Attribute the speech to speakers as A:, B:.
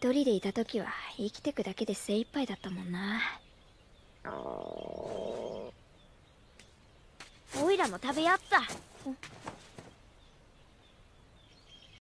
A: 一人でいた時は生きてくだけで精一杯だったもんな
B: お
A: いらも食べやった